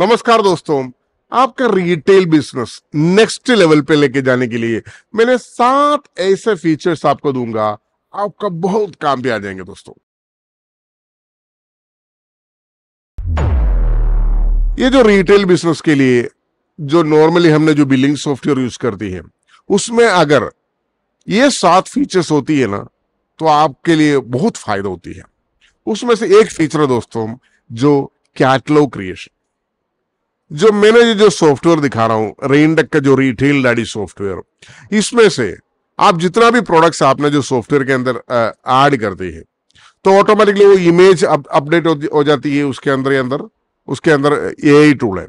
नमस्कार दोस्तों आपका रिटेल बिजनेस नेक्स्ट लेवल पे लेके जाने के लिए मैंने सात ऐसे फीचर्स आपको दूंगा आपका बहुत काम भी आ जाएंगे दोस्तों ये जो रिटेल बिजनेस के लिए जो नॉर्मली हमने जो बिलिंग सॉफ्टवेयर यूज करती है उसमें अगर ये सात फीचर्स होती है ना तो आपके लिए बहुत फायदा होती है उसमें से एक फीचर है दोस्तों जो कैटलॉग क्रिएशन जो मैंने ये जो सॉफ्टवेयर दिखा रहा हूँ रेनडेक का जो रिटेल डैडी सॉफ्टवेयर इसमें से आप जितना भी प्रोडक्ट्स आपने जो सॉफ्टवेयर के अंदर ऐड दी है तो ऑटोमेटिकली वो इमेज अपडेट हो जाती है उसके अंदर ही अंदर उसके अंदर ए टूल है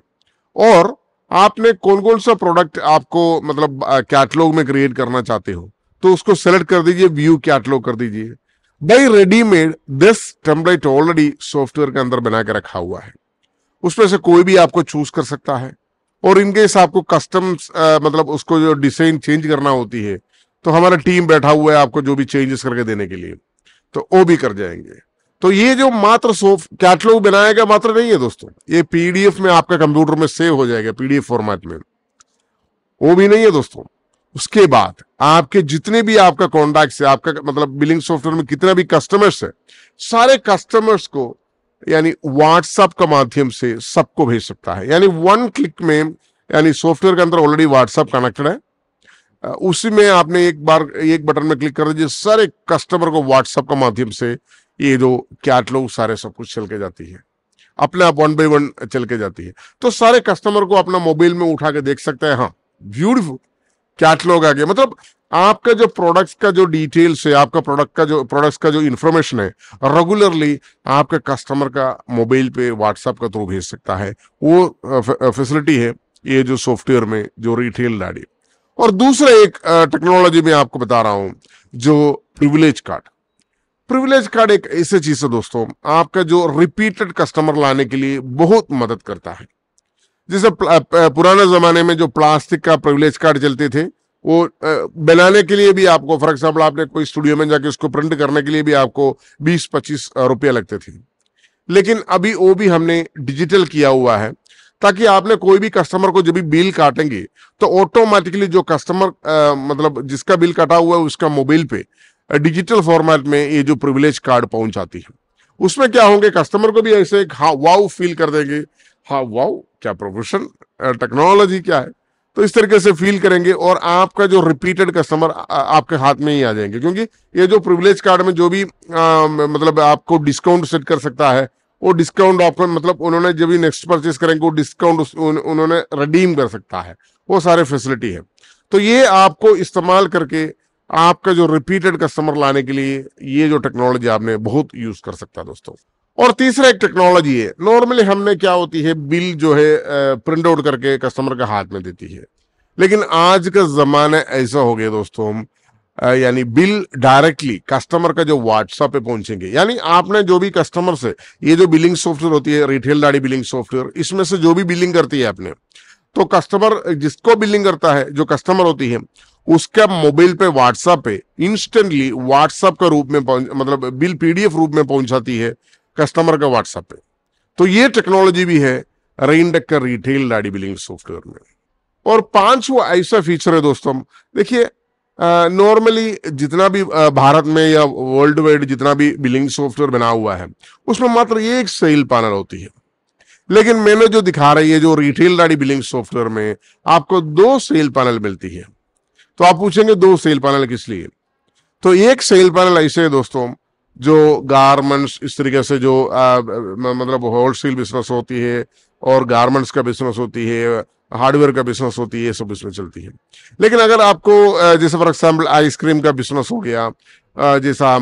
और आपने कौन कौन सा प्रोडक्ट आपको मतलब कैटलॉग में क्रिएट करना चाहते हो तो उसको सेलेक्ट कर दीजिए व्यू कैटलॉग कर दीजिए by readymade this template already software के अंदर बना के रखा हुआ है उसमें से कोई भी आपको चूज कर सकता है और इनकेस आपको कस्टम मतलब उसको जो डिजाइन चेंज करना होती है तो हमारा टीम बैठा हुआ है आपको जो भी चेंजेस करके देने के लिए तो वो भी कर जाएंगे तो ये जो मात्र सोफ कैटलॉग गया मात्र नहीं है दोस्तों ये पीडीएफ में आपका कंप्यूटर में सेव हो जाएगा पीडीएफ फॉर्मेट में वो भी नहीं है दोस्तों उसके बाद आपके जितने भी आपका कॉन्टैक्ट है आपका मतलब बिलिंग सॉफ्टवेयर में कितना भी कस्टमर्स है सारे कस्टमर्स को यानी व्हाट्सएप का माध्यम से सबको भेज सकता है यानी वन क्लिक में यानी सॉफ्टवेयर के अंदर ऑलरेडी व्हाट्सएप कनेक्टेड है उसी में आपने एक बार एक बटन में क्लिक कर दीजिए सारे कस्टमर को व्हाट्सएप का माध्यम से ये जो कैटलॉग सारे सब कुछ चल के जाती है अपने आप वन बाई वन चल के जाती है तो सारे कस्टमर को अपना मोबाइल में उठा के देख सकते हैं हाँ ब्यूटिफुल कैटलॉग आ गया मतलब आपका जो प्रोडक्ट्स का जो डिटेल्स है आपका प्रोडक्ट का जो प्रोडक्ट्स का जो इन्फॉर्मेशन है रेगुलरली आपके कस्टमर का मोबाइल पे व्हाट्सएप का थ्रू भेज सकता है वो फैसिलिटी है ये जो सॉफ्टवेयर में जो रिटेल डाडी और दूसरा एक टेक्नोलॉजी में आपको बता रहा हूँ जो प्रिविलेज कार्ड प्रिविलेज कार्ड एक ऐसी चीज़ है दोस्तों आपका जो रिपीटेड कस्टमर लाने के लिए बहुत मदद करता है जैसे पुराने ज़माने में जो प्लास्टिक का प्रिविलेज कार्ड चलते थे वो बनाने के लिए भी आपको फॉर एग्जाम्पल आपने कोई स्टूडियो में जाके उसको प्रिंट करने के लिए भी आपको बीस पच्चीस रुपया लगते थे लेकिन अभी वो भी हमने डिजिटल किया हुआ है ताकि आपने कोई भी कस्टमर को जब भी बिल काटेंगे तो ऑटोमेटिकली जो कस्टमर मतलब जिसका बिल काटा हुआ है उसका मोबाइल पे डिजिटल फॉर्मेट में ये जो प्रिविलेज कार्ड पहुंचाती है उसमें क्या होंगे कस्टमर को भी ऐसे एक वाव फील कर देंगे हाँ वाओ क्या प्रोफेशन टेक्नोलॉजी क्या है तो इस तरीके से फील करेंगे और आपका जो रिपीटेड कस्टमर आपके हाथ में ही आ जाएंगे क्योंकि ये जो प्रिविलेज कार्ड में जो भी आ, मतलब आपको डिस्काउंट सेट कर सकता है वो डिस्काउंट आपको मतलब उन्होंने जब भी नेक्स्ट परचेज करेंगे वो डिस्काउंट उन, उन्होंने रिडीम कर सकता है वो सारे फैसिलिटी है तो ये आपको इस्तेमाल करके आपका जो रिपीटेड कस्टमर लाने के लिए ये जो टेक्नोलॉजी आपने बहुत यूज़ कर सकता है दोस्तों और तीसरा एक टेक्नोलॉजी है नॉर्मली हमने क्या होती है बिल जो है प्रिंट आउट करके कस्टमर के हाथ में देती है लेकिन आज का जमाना ऐसा हो गया दोस्तों यानी बिल डायरेक्टली कस्टमर का जो व्हाट्सएप पे पहुंचेंगे यानी आपने जो भी कस्टमर से ये जो बिलिंग सॉफ्टवेयर होती है रिटेल दाड़ी बिलिंग सॉफ्टवेयर इसमें से जो भी बिलिंग करती है आपने तो कस्टमर जिसको बिलिंग करता है जो कस्टमर होती है उसके मोबाइल पे व्हाट्सएप पे इंस्टेंटली व्हाट्सएप का रूप में मतलब बिल पीडीएफ रूप में पहुंचाती है कस्टमर का व्हाट्सएप पे तो ये टेक्नोलॉजी भी है रेनडेक का रिटेल डाडी बिलिंग सॉफ्टवेयर में और पांच वो ऐसा फीचर है दोस्तों देखिए नॉर्मली जितना भी भारत में या वर्ल्ड वाइड जितना भी बिलिंग सॉफ्टवेयर बना हुआ है उसमें मात्र एक सेल पैनल होती है लेकिन मैंने जो दिखा रही है जो रिटेल डाडी बिलिंग सॉफ्टवेयर में आपको दो सेल पैनल मिलती है तो आप पूछेंगे दो सेल पैनल किस लिए तो एक सेल पैनल ऐसे है दोस्तों जो गारमेंट्स इस तरीके से जो आ, मतलब होलसेल बिजनेस होती है और गारमेंट्स का बिजनेस होती है हार्डवेयर का बिजनेस होती है ये सब इसमें चलती है लेकिन अगर आपको जैसे फॉर एग्जांपल आइसक्रीम का बिजनेस हो गया जैसा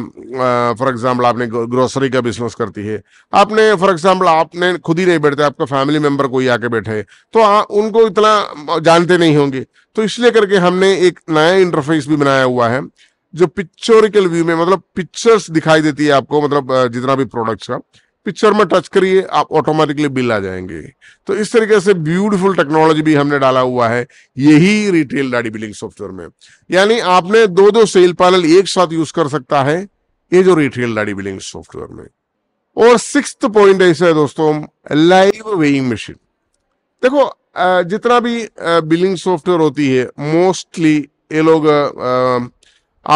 फॉर एग्जांपल आपने ग्रोसरी का बिजनेस करती है आपने फॉर एग्जांपल आपने खुद ही नहीं बैठते आपका फैमिली मेंबर कोई आके बैठे तो आ, उनको इतना जानते नहीं होंगे तो इसलिए करके हमने एक नया इंटरफेस भी बनाया हुआ है जो पिक्चोरिकल व्यू में मतलब पिक्चर्स दिखाई देती है आपको मतलब जितना भी प्रोडक्ट्स का पिक्चर में टच करिए आप ऑटोमेटिकली बिल आ जाएंगे तो इस तरीके से ब्यूटीफुल टेक्नोलॉजी भी हमने डाला हुआ है यही रिटेल डाडी बिलिंग सॉफ्टवेयर में यानी आपने दो दो सेल पैनल एक साथ यूज कर सकता है ये जो रिटेल डाडी बिलिंग सॉफ्टवेयर में और सिक्स पॉइंट ऐसा है दोस्तों लाइव वेइंग मशीन देखो जितना भी बिलिंग सॉफ्टवेयर होती है मोस्टली ये लोग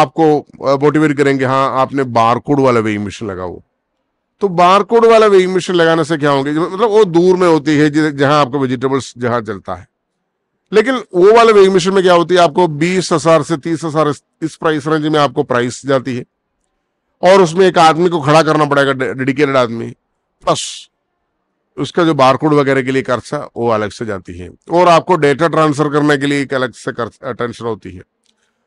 आपको मोटिवेट करेंगे हाँ आपने बारकोड वाला वेइंग मशीन लगाओ तो बारकोड वाला वेइंग मशीन लगाने से क्या होंगे मतलब वो दूर में होती है जहां आपको वेजिटेबल्स जहां चलता है लेकिन वो वाले वेइंग मशीन में क्या होती है आपको बीस हजार से तीस हजार इस प्राइस रेंज में आपको प्राइस जाती है और उसमें एक आदमी को खड़ा करना पड़ेगा डेडिकेटेड आदमी प्लस उसका जो बारकोड वगैरह के लिए खर्चा वो अलग से जाती है और आपको डेटा ट्रांसफर करने के लिए एक अलग से टेंशन होती है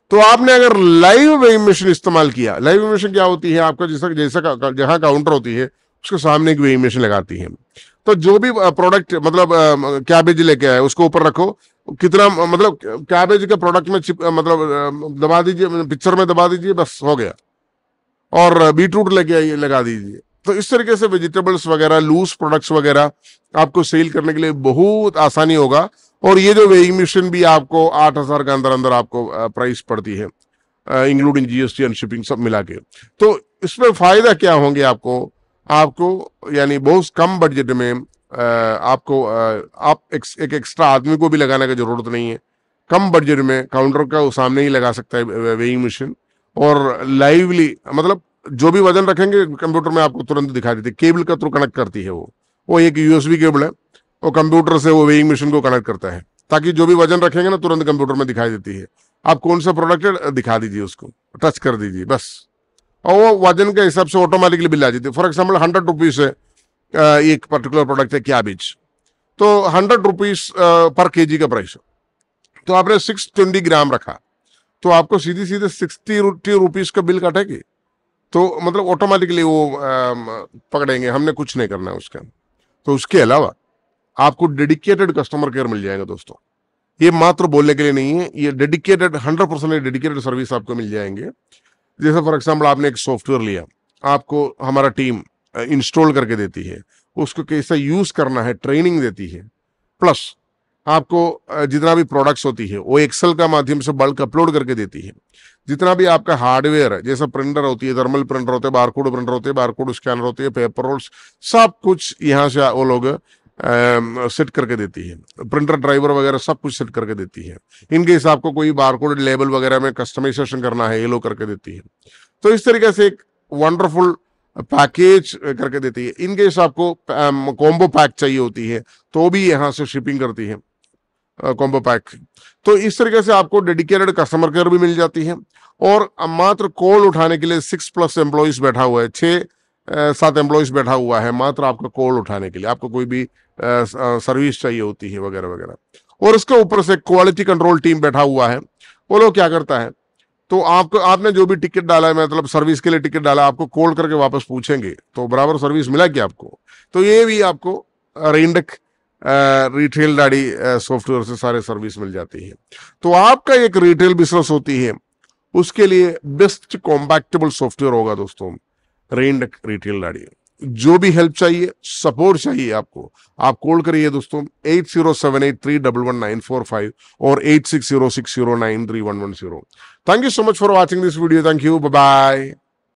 तो आपने अगर लाइव वेइंग मशीन इस्तेमाल किया लाइव वेइंग मशीन क्या होती है आपका जैसा जैसा जहां काउंटर होती है उसके सामने एक वेइंग मशीन लगाती है तो जो भी प्रोडक्ट मतलब कैबेज लेके आए उसको ऊपर रखो कितना मतलब कैबेज के प्रोडक्ट में चिप मतलब दबा दीजिए पिक्चर मतलब, में दबा दीजिए बस हो गया और बीटरूट लेके आइए लगा दीजिए तो इस तरीके से वेजिटेबल्स वगैरह लूज प्रोडक्ट्स वगैरह आपको सेल करने के लिए बहुत आसानी होगा और ये जो वेइंग मशीन भी आपको आठ हज़ार के अंदर अंदर आपको प्राइस पड़ती है इंक्लूडिंग जीएसटी एंड शिपिंग सब मिला के तो इसमें फ़ायदा क्या होंगे आपको आपको यानी बहुत कम बजट में आपको आप एक, एक एक्स्ट्रा आदमी को भी लगाने की ज़रूरत नहीं है कम बजट में काउंटर का सामने ही लगा सकता है वेइंग मशीन और लाइवली मतलब जो भी वजन रखेंगे कंप्यूटर में आपको तुरंत दिखा देती है केबल का थ्रू कनेक्ट करती है वो वो एक यूएसबी केबल है और कंप्यूटर से वो वेइंग मशीन को कनेक्ट करता है ताकि जो भी वजन रखेंगे ना तुरंत कंप्यूटर में दिखाई देती है आप कौन सा प्रोडक्ट है दिखा दीजिए उसको टच कर दीजिए बस और वो वजन के हिसाब से ऑटोमेटिकली बिल आ जाती है फॉर एग्जाम्पल हंड्रेड रुपीज़ है एक पर्टिकुलर प्रोडक्ट है क्या तो हंड्रेड रुपीज़ पर के का प्राइस तो आपने सिक्स ट्वेंटी ग्राम रखा तो आपको सीधी सीधे सिक्सटी रुपीज़ का बिल काटेगी तो मतलब ऑटोमेटिकली वो पकड़ेंगे हमने कुछ नहीं करना है उसका तो उसके अलावा आपको डेडिकेटेड कस्टमर केयर मिल जाएगा दोस्तों ये मात्र बोलने के लिए नहीं है ये dedicated hundred percent dedicated service आपको मिल जाएंगे जैसे फॉर एग्जाम्पल आपने एक सॉफ्टवेयर लिया आपको हमारा टीम इंस्टॉल uh, करके देती है उसको कैसे यूज़ करना है ट्रेनिंग देती है प्लस आपको uh, जितना भी प्रोडक्ट्स होती है वो एक्सेल का माध्यम से बल्क अपलोड करके देती है जितना भी आपका हार्डवेयर है जैसे प्रिंटर होती है थर्मल प्रिंटर होते हैं बारकोड प्रिंटर होते हैं बारकोड स्कैनर होते हैं पेपर रोल्स सब कुछ यहाँ से वो लोग सेट करके देती है प्रिंटर ड्राइवर वगैरह सब कुछ सेट करके देती है इनके हिसाब को कोई बारकोड लेबल वगैरह में कस्टमाइजेशन करना है ये लोग करके देती है तो इस तरीके से एक वंडरफुल पैकेज करके देती है इनके हिसाब को कॉम्बो पैक चाहिए होती है तो भी यहाँ से शिपिंग करती है कॉम्बो पैक तो इस तरीके से आपको डेडिकेटेड कस्टमर केयर भी मिल जाती है और मात्र कॉल उठाने के लिए सिक्स प्लस एम्प्लॉयज बैठा हुआ है छह सात एम्प्लॉयज बैठा हुआ है मात्र आपका कॉल उठाने के लिए आपको कोई भी सर्विस चाहिए होती है वगैरह वगैरह और उसके ऊपर से क्वालिटी कंट्रोल टीम बैठा हुआ है वो लोग क्या करता है तो आपको आपने जो भी टिकट डाला है मतलब सर्विस के लिए टिकट डाला आपको कॉल करके वापस पूछेंगे तो बराबर सर्विस मिला क्या आपको तो ये भी आपको रेंडक रिटेल डाडी सॉफ्टवेयर से सारे सर्विस मिल जाती है तो आपका एक रिटेल बिजनेस होती है उसके लिए बेस्ट कॉम्पैक्टेबल सॉफ्टवेयर होगा दोस्तों ट्रेंड रिटेल लाड़ी जो भी हेल्प चाहिए सपोर्ट चाहिए आपको आप कॉल करिए दोस्तों eight zero seven eight three double one nine four five और eight six zero six zero nine three one one zero thank you so much for watching this video thank you bye